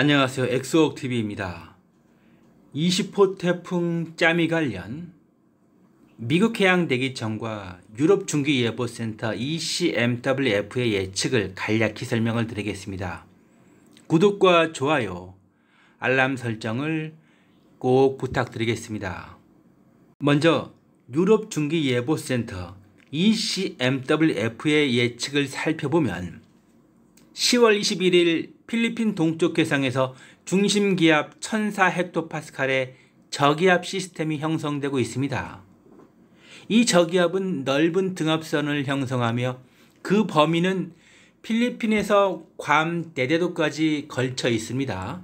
안녕하세요. 엑소옥 t v 입니다 20호 태풍 짜미 관련 미국 해양대기청과 유럽중기예보센터 ECMWF의 예측을 간략히 설명을 드리겠습니다. 구독과 좋아요, 알람 설정을 꼭 부탁드리겠습니다. 먼저 유럽중기예보센터 ECMWF의 예측을 살펴보면 10월 21일 필리핀 동쪽 해상에서 중심 기압 1004헥토파스칼의 저기압 시스템이 형성되고 있습니다. 이 저기압은 넓은 등압선을 형성하며 그 범위는 필리핀에서 괌 대대도까지 걸쳐 있습니다.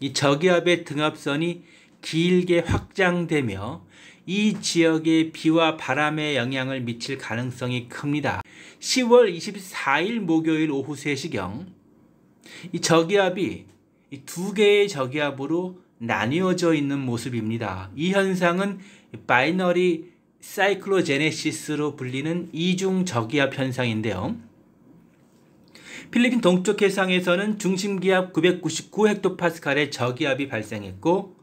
이 저기압의 등압선이 길게 확장되며 이 지역에 비와 바람의 영향을 미칠 가능성이 큽니다. 10월 24일 목요일 오후 3시경 이 저기압이 이두 개의 저기압으로 나뉘어져 있는 모습입니다. 이 현상은 바이너리 사이클로제네시스로 불리는 이중 저기압 현상인데요. 필리핀 동쪽 해상에서는 중심기압 999헥토파스칼의 저기압이 발생했고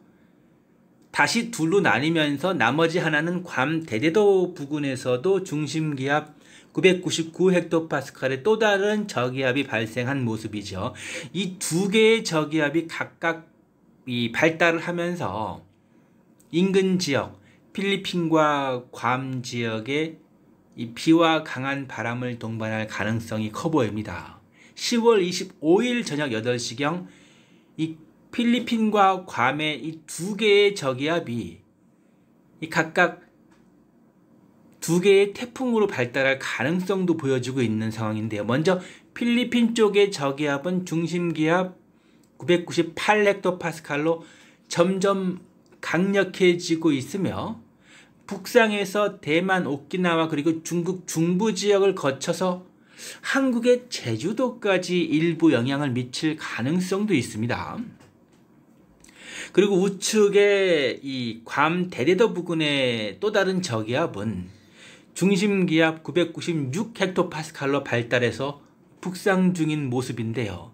다시 둘로 나뉘면서 나머지 하나는 괌 대대도 부근에서도 중심기압 999헥토파스칼의 또 다른 저기압이 발생한 모습이죠. 이 두 개의 저기압이 각각 이 발달을 하면서 인근 지역, 필리핀과 괌 지역에 이 비와 강한 바람을 동반할 가능성이 커 보입니다. 10월 25일 저녁 8시경 이 필리핀과 괌의 이 두 개의 저기압이 이 각각 두 개의 태풍으로 발달할 가능성도 보여지고 있는 상황인데요. 먼저 필리핀 쪽의 저기압은 중심기압 998렉토파스칼로 점점 강력해지고 있으며 북상에서 대만 오키나와 그리고 중국 중부 지역을 거쳐서 한국의 제주도까지 일부 영향을 미칠 가능성도 있습니다. 그리고 우측의 이 괌 대대도 부근의 또 다른 저기압은 중심 기압 996헥토파스칼로 발달해서 북상 중인 모습인데요.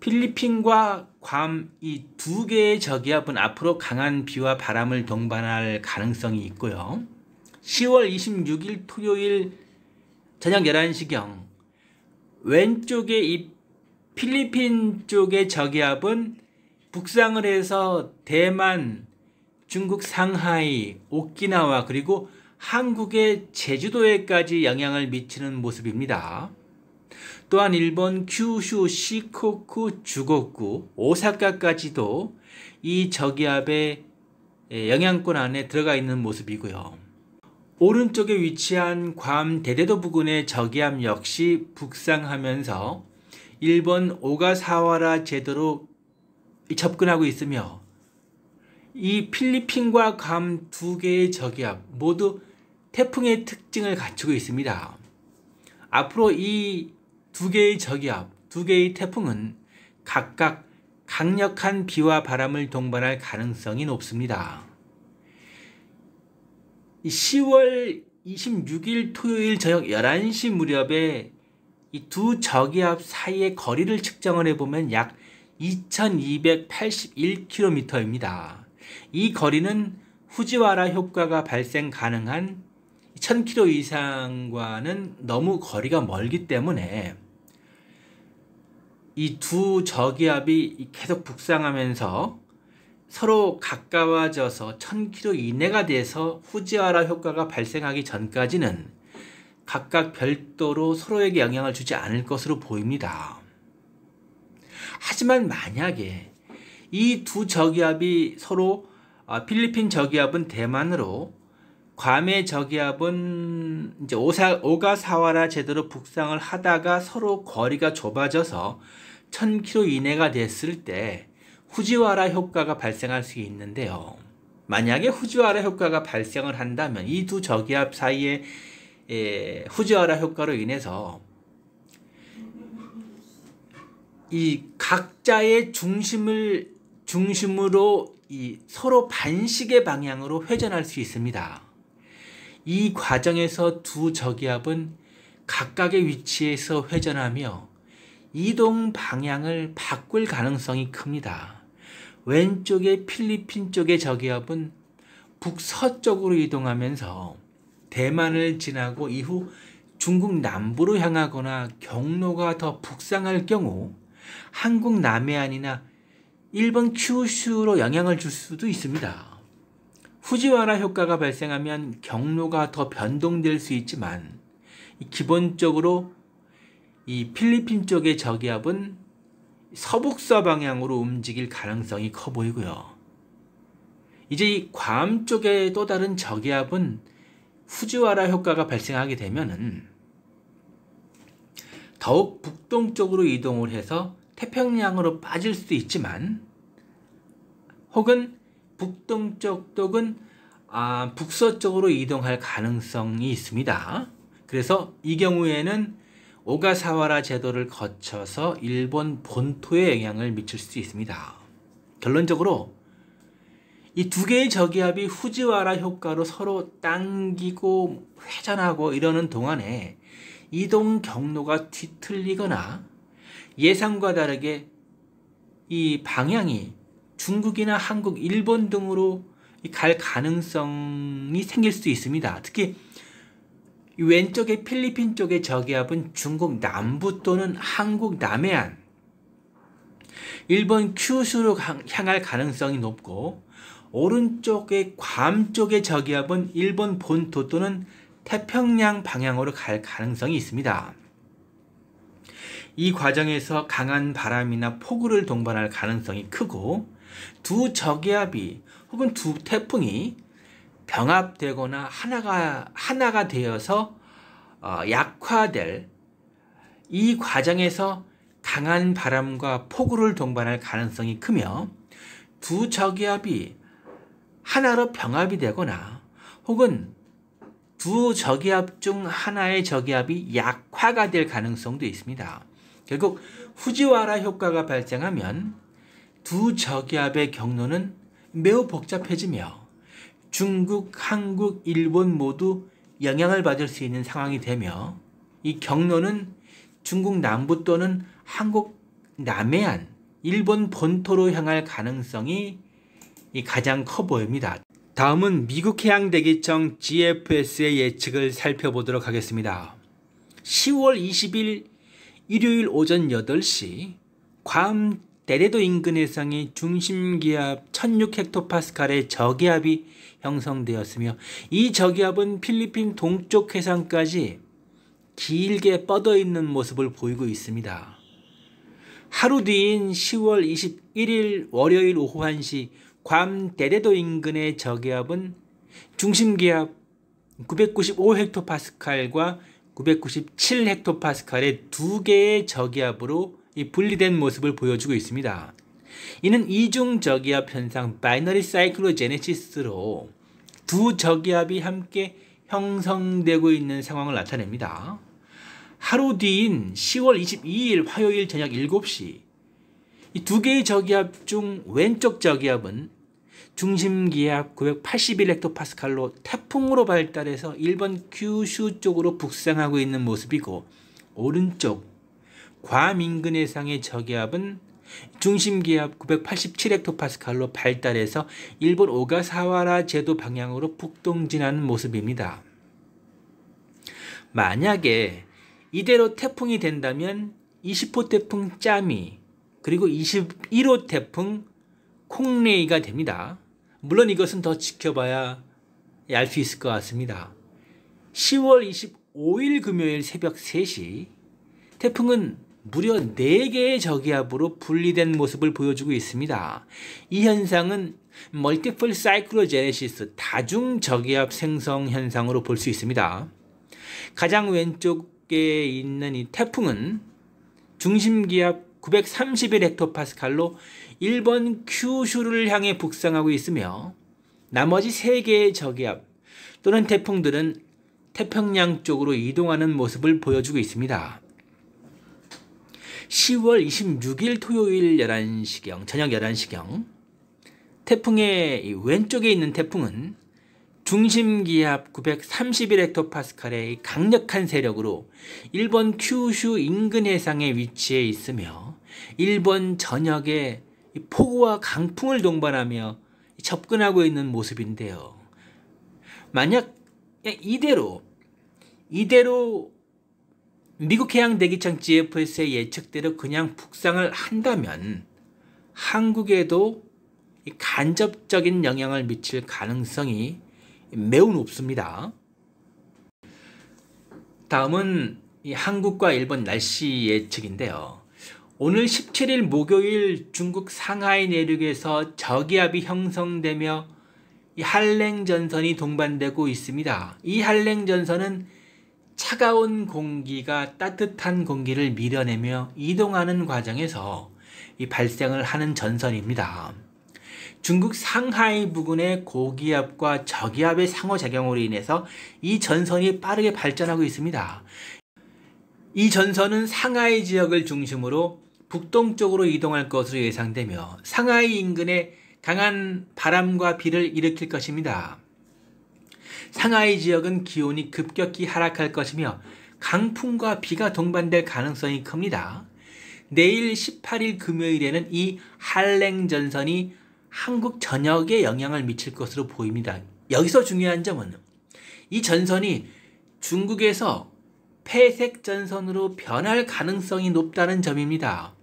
필리핀과 괌 이 두 개의 저기압은 앞으로 강한 비와 바람을 동반할 가능성이 있고요. 10월 26일 토요일 저녁 11시경 왼쪽에 이 필리핀 쪽의 저기압은 북상을 해서 대만, 중국 상하이, 오키나와 그리고 한국의 제주도에까지 영향을 미치는 모습입니다. 또한 일본 큐슈, 시코쿠, 주고쿠, 오사카까지도 이 저기압의 예, 영향권 안에 들어가 있는 모습이고요. 오른쪽에 위치한 괌 대대도 부근의 저기압 역시 북상하면서 일본 오가사와라 제도로 접근하고 있으며 이 필리핀과 괌 두 개의 저기압 모두 태풍의 특징을 갖추고 있습니다. 앞으로 이 두 개의 저기압, 두 개의 태풍은 각각 강력한 비와 바람을 동반할 가능성이 높습니다. 10월 26일 토요일 저녁 11시 무렵에 이 두 저기압 사이의 거리를 측정을 해보면 약 2281km입니다. 이 거리는 후지와라 효과가 발생 가능한 1000km 이상과는 너무 거리가 멀기 때문에 이 두 저기압이 계속 북상하면서 서로 가까워져서 1000km 이내가 돼서 후지와라 효과가 발생하기 전까지는 각각 별도로 서로에게 영향을 주지 않을 것으로 보입니다. 하지만 만약에 이 두 저기압이 서로 아, 필리핀 저기압은 대만으로 괌의 저기압은 이제 오사, 오가사와라 제대로 북상을 하다가 서로 거리가 좁아져서 1000km 이내가 됐을 때 후지와라 효과가 발생할 수 있는데요. 만약에 후지와라 효과가 발생을 한다면 이 두 저기압 사이에 예, 후지와라 효과로 인해서 이 각자의 중심을 중심으로 이 서로 반시계 방향으로 회전할 수 있습니다. 이 과정에서 두 저기압은 각각의 위치에서 회전하며 이동 방향을 바꿀 가능성이 큽니다. 왼쪽의 필리핀 쪽의 저기압은 북서쪽으로 이동하면서 대만을 지나고 이후 중국 남부로 향하거나 경로가 더 북상할 경우 한국 남해안이나 일본 큐슈로 영향을 줄 수도 있습니다. 후지와라 효과가 발생하면 경로가 더 변동될 수 있지만 기본적으로 이 필리핀 쪽의 저기압은 서북서 방향으로 움직일 가능성이 커 보이고요. 이제 이괌 쪽의 또 다른 저기압은 후지와라 효과가 발생하게 되면은 더욱 북동쪽으로 이동을 해서 태평양으로 빠질 수도 있지만 혹은 북동쪽 쪽은 아, 북서쪽으로 이동할 가능성이 있습니다. 그래서 이 경우에는 오가사와라 제도를 거쳐서 일본 본토에 영향을 미칠 수 있습니다. 결론적으로 이 두 개의 저기압이 후지와라 효과로 서로 당기고 회전하고 이러는 동안에 이동 경로가 뒤틀리거나 예상과 다르게 이 방향이 중국이나 한국, 일본 등으로 갈 가능성이 생길 수 있습니다. 특히 왼쪽의 필리핀 쪽의 저기압은 중국 남부 또는 한국 남해안, 일본 큐슈로 향할 가능성이 높고 오른쪽의 괌 쪽의 저기압은 일본 본토 또는 태평양 방향으로 갈 가능성이 있습니다. 이 과정에서 강한 바람이나 폭우를 동반할 가능성이 크고 두 저기압이 혹은 두 태풍이 병합되거나 하나가 하나가 되어서 어, 약화될 이 과정에서 강한 바람과 폭우를 동반할 가능성이 크며 두 저기압이 하나로 병합이 되거나 혹은 두 저기압 중 하나의 저기압이 약화가 될 가능성도 있습니다. 결국 후지와라 효과가 발생하면 두 저기압의 경로는 매우 복잡해지며 중국, 한국, 일본 모두 영향을 받을 수 있는 상황이 되며 이 경로는 중국 남부 또는 한국 남해안, 일본 본토로 향할 가능성이 가장 커 보입니다. 다음은 미국 해양대기청 GFS의 예측을 살펴보도록 하겠습니다. 10월 20일 일요일 오전 8시 괌 대대도 인근 해상의 중심 기압 16헥토파스칼의 저기압이 형성되었으며 이 저기압은 필리핀 동쪽 해상까지 길게 뻗어 있는 모습을 보이고 있습니다. 하루 뒤인 10월 21일 월요일 오후 1시 괌 대대도 인근의 저기압은 중심 기압 995헥토파스칼과 997헥토파스칼의 두 개의 저기압으로 분리된 모습을 보여주고 있습니다. 이는 이중 저기압 현상 바이너리 사이클로제네시스로 두 저기압이 함께 형성되고 있는 상황을 나타냅니다. 하루 뒤인 10월 22일 화요일 저녁 7시 이 두 개의 저기압 중 왼쪽 저기압은 중심기압 981헥토파스칼로 태풍으로 발달해서 일본 규슈 쪽으로 북상하고 있는 모습이고 오른쪽 괌 인근 해상의 저기압은 중심기압 987헥토파스칼로 발달해서 일본 오가사와라 제도 방향으로 북동진하는 모습입니다. 만약에 이대로 태풍이 된다면 20호 태풍 짜미 그리고 21호 태풍 콩레이가 됩니다. 물론 이것은 더 지켜봐야 알 수 있을 것 같습니다. 10월 25일 금요일 새벽 3시 태풍은 무려 4개의 저기압으로 분리된 모습을 보여주고 있습니다. 이 현상은 멀티플 사이클로제네시스 다중 저기압 생성 현상으로 볼 수 있습니다. 가장 왼쪽에 있는 이 태풍은 중심기압 931헥토파스칼로 일본 큐슈를 향해 북상하고 있으며 나머지 3개의 저기압 또는 태풍들은 태평양 쪽으로 이동하는 모습을 보여주고 있습니다. 10월 26일 토요일 11시경, 저녁 11시경 태풍의 왼쪽에 있는 태풍은 중심기압 931헥토파스칼의 강력한 세력으로 일본 큐슈 인근 해상에 위치해 있으며 일본 전역에 폭우와 강풍을 동반하며 접근하고 있는 모습인데요. 만약 예, 이대로 이대로 미국 해양 대기청 GFS의 예측대로 그냥 북상을 한다면 한국에도 간접적인 영향을 미칠 가능성이 매우 높습니다. 다음은 한국과 일본 날씨 예측인데요. 오늘 17일 목요일 중국 상하이 내륙에서 저기압이 형성되며 한랭전선이 동반되고 있습니다. 이 한랭전선은 차가운 공기가 따뜻한 공기를 밀어내며 이동하는 과정에서 발생을 하는 전선입니다. 중국 상하이 부근의 고기압과 저기압의 상호작용으로 인해서 이 전선이 빠르게 발전하고 있습니다. 이 전선은 상하이 지역을 중심으로 북동쪽으로 이동할 것으로 예상되며 상하이 인근에 강한 바람과 비를 일으킬 것입니다. 상하이 지역은 기온이 급격히 하락할 것이며 강풍과 비가 동반될 가능성이 큽니다. 내일 18일 금요일에는 이 한랭 전선이 한국 전역에 영향을 미칠 것으로 보입니다. 여기서 중요한 점은 이 전선이 중국에서 폐색 전선으로 변할 가능성이 높다는 점입니다.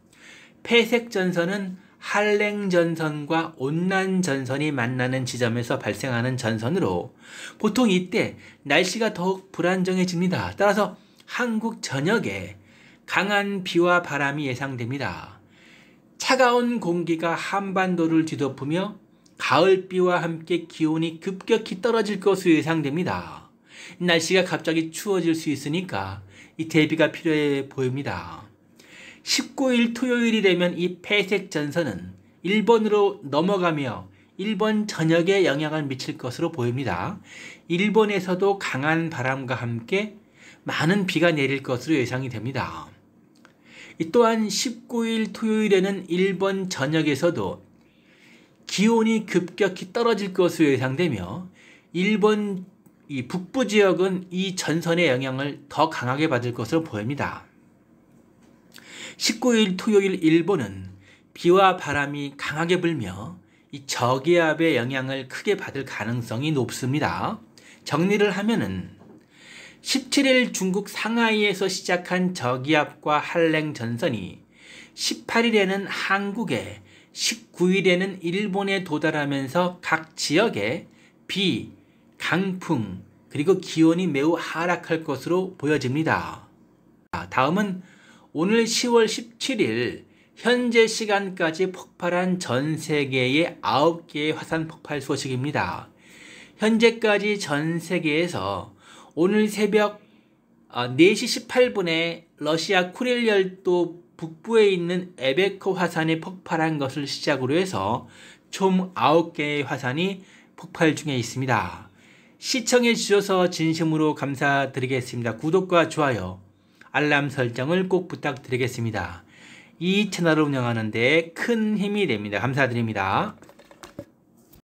폐색 전선은 한랭 전선과 온난 전선이 만나는 지점에서 발생하는 전선으로 보통 이때 날씨가 더욱 불안정해집니다. 따라서 한국 전역에 강한 비와 바람이 예상됩니다. 차가운 공기가 한반도를 뒤덮으며 가을비와 함께 기온이 급격히 떨어질 것으로 예상됩니다. 날씨가 갑자기 추워질 수 있으니까 이 대비가 필요해 보입니다. 19일 토요일이 되면 이 폐색 전선은 일본으로 넘어가며 일본 전역에 영향을 미칠 것으로 보입니다. 일본에서도 강한 바람과 함께 많은 비가 내릴 것으로 예상이 됩니다. 또한 19일 토요일에는 일본 전역에서도 기온이 급격히 떨어질 것으로 예상되며 일본 이 북부 지역은 이 전선의 영향을 더 강하게 받을 것으로 보입니다. 19일 토요일 일본은 비와 바람이 강하게 불며 이 저기압의 영향을 크게 받을 가능성이 높습니다. 정리를 하면은 17일 중국 상하이에서 시작한 저기압과 한랭 전선이 18일에는 한국에 19일에는 일본에 도달하면서 각 지역에 비, 강풍, 그리고 기온이 매우 하락할 것으로 보여집니다. 아, 다음은 오늘 10월 17일 현재 시간까지 폭발한 전 세계의 9개의 화산 폭발 소식입니다. 현재까지 전 세계에서 오늘 새벽 4시 아, 18분에 러시아 쿠릴열도 북부에 있는 에베코 화산이 폭발한 것을 시작으로 해서 총 9개의 화산이 폭발 중에 있습니다. 시청해 주셔서 진심으로 감사드리겠습니다. 구독과 좋아요, 알람 설정을 꼭 부탁드리겠습니다. 이 채널을 운영하는 데 큰 힘이 됩니다. 감사드립니다.